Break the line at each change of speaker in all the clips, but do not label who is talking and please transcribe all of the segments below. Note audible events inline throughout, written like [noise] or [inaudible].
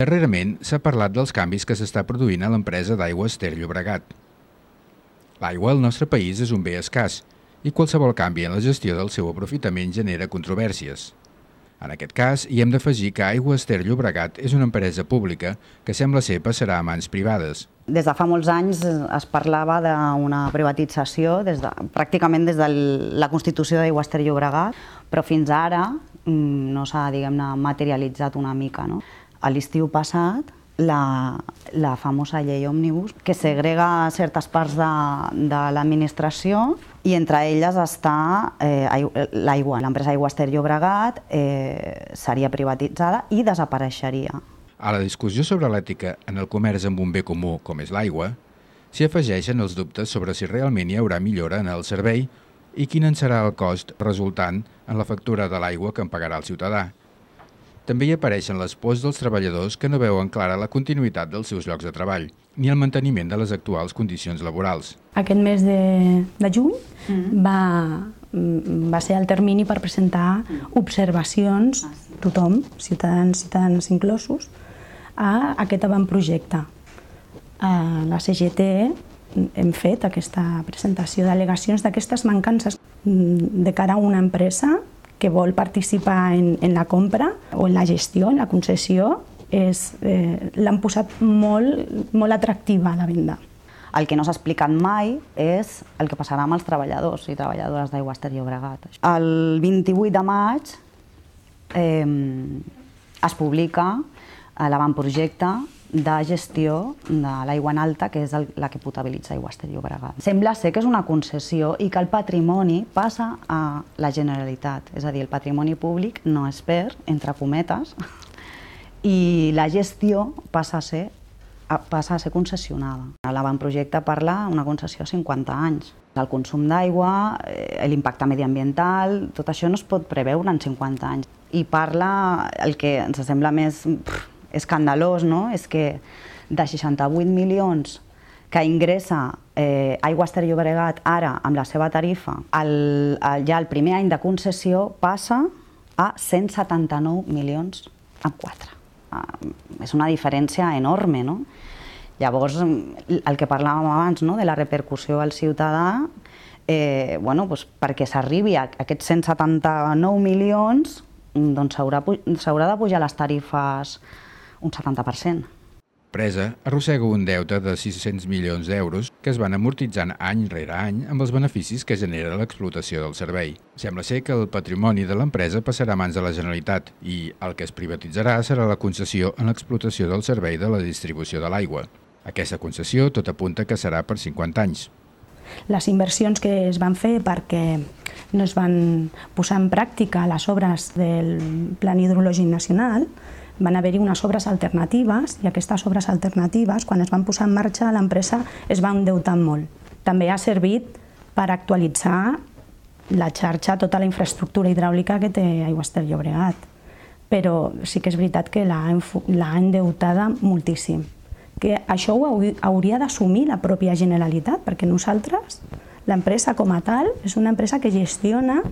Darrerament s'ha parlat dels canvis que s'està produint a l'empresa d'aigües Ter Llobregat. L'aigua al nostre país és un bé escàs i qualsevol canvi en la gestió del seu aprofitament genera controvèrsies. En aquest cas, hi hem d'afegir que Aigua Ester Llobregat és una empresa pública que sembla ser passarà a mans privades. Des de fa molts
anys es parlava d'una privatització, des de, pràcticament des de la Constitució d'Aigua Ester Llobregat, però fins ara mm, no s'ha, diguem-ne, materialitzat una mica. No? a l'estiu passat la, la famosa llei òmnibus, que segrega certes parts de, de l'administració i entre elles està eh, l'aigua. L'empresa Ester Llobregat eh, seria privatitzada i desapareixeria.
A la discussió sobre l'ètica en el comerç amb un bé comú com és l'aigua, s'hi afegeixen els dubtes sobre si realment hi haurà millora en el servei i quin en serà el cost resultant en la factura de l'aigua que en pagarà el ciutadà. També hi apareixen les pors dels treballadors que no veuen clara la continuïtat dels seus llocs de treball ni el manteniment de les actuals condicions laborals.
Aquest mes de, de juny mm va, mm, va ser el termini per presentar mm. observacions, ah, tothom, ciutadans, ciutadans inclosos, a aquest avantprojecte. A la CGT hem fet aquesta presentació d'al·legacions d'aquestes mancances mm, de cara a una empresa que vol participar en, en la compra o en la gestió, en la concessió, és, eh, l'han posat molt, molt atractiva a la venda.
El que no s'ha explicat mai és el que passarà amb els treballadors i treballadores d'aigua Ter Obregat. El 28 de maig eh, es publica l'avantprojecte de gestió de l'aigua en alta, que és el, la que potabilitza aigua Ester Llobregat. Sembla ser que és una concessió i que el patrimoni passa a la Generalitat, és a dir, el patrimoni públic no es perd, entre cometes, [laughs] i la gestió passa a ser a, passa a ser concessionada. L'avantprojecte parla una concessió a 50 anys. El consum d'aigua, eh, l'impacte mediambiental, tot això no es pot preveure en 50 anys. I parla el que ens sembla més pff, escandalós, no? és que de 68 milions que ingressa eh, Aigües Ter Llobregat ara amb la seva tarifa, el, el, ja el primer any de concessió passa a 179 milions en 4. Ah, és una diferència enorme, no? Llavors, el que parlàvem abans, no? de la repercussió al ciutadà, eh, bueno, doncs perquè s'arribi a aquests 179 milions, doncs s'haurà de pujar les tarifes un 70%.
Presa arrossega un deute de 600 milions d'euros que es van amortitzant any rere any amb els beneficis que genera l'explotació del servei. Sembla ser que el patrimoni de l'empresa passarà a mans de la Generalitat i el que es privatitzarà serà la concessió en l'explotació del servei de la distribució de l'aigua. Aquesta concessió tot apunta que serà per 50 anys.
Les inversions que es van fer perquè no es van posar en pràctica les obres del Plan Hidrològic Nacional van haver-hi unes obres alternatives i aquestes obres alternatives, quan es van posar en marxa, l'empresa es va endeutar molt. També ha servit per actualitzar la xarxa, tota la infraestructura hidràulica que té Aigües del Llobregat. Però sí que és veritat que l'ha endeutada moltíssim. Que això ho hauria d'assumir la pròpia Generalitat, perquè nosaltres, l'empresa com a tal, és una empresa que gestiona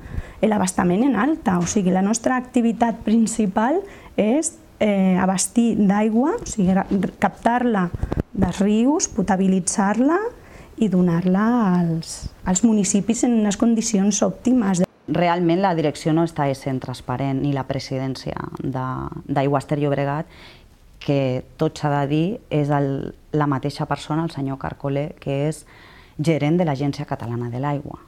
l'abastament en alta. O sigui, la nostra activitat principal és eh, abastir d'aigua, o sigui, captar-la dels rius, potabilitzar-la i donar-la als, als municipis en unes condicions òptimes. Realment la
direcció no està sent transparent ni la
presidència d'Aigües Ter
Llobregat que tot s'ha de dir és el, la mateixa persona, el senyor Carcolé, que és gerent de l'Agència Catalana de l'Aigua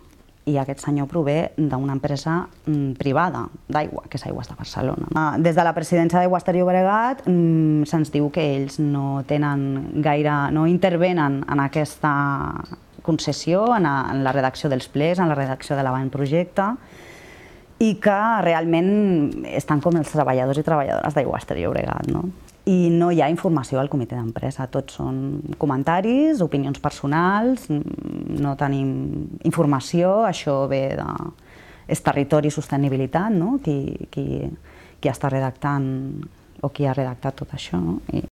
i aquest senyor prové d'una empresa mm, privada d'aigua, que és Aigües de Barcelona. Ah, des de la presidència d'Aigües de Llobregat mm, se'ns diu que ells no tenen gaire, no intervenen en aquesta concessió, en, la redacció dels plers, en la redacció de l'avantprojecte, i que realment estan com els treballadors i treballadores d'Aigües Ter Llobregat. No? i no hi ha informació al comitè d'empresa. Tots són comentaris, opinions personals, mm, no tenim informació, això ve de... és territori i sostenibilitat, no? qui, qui, qui està redactant o qui ha redactat tot això. No? I,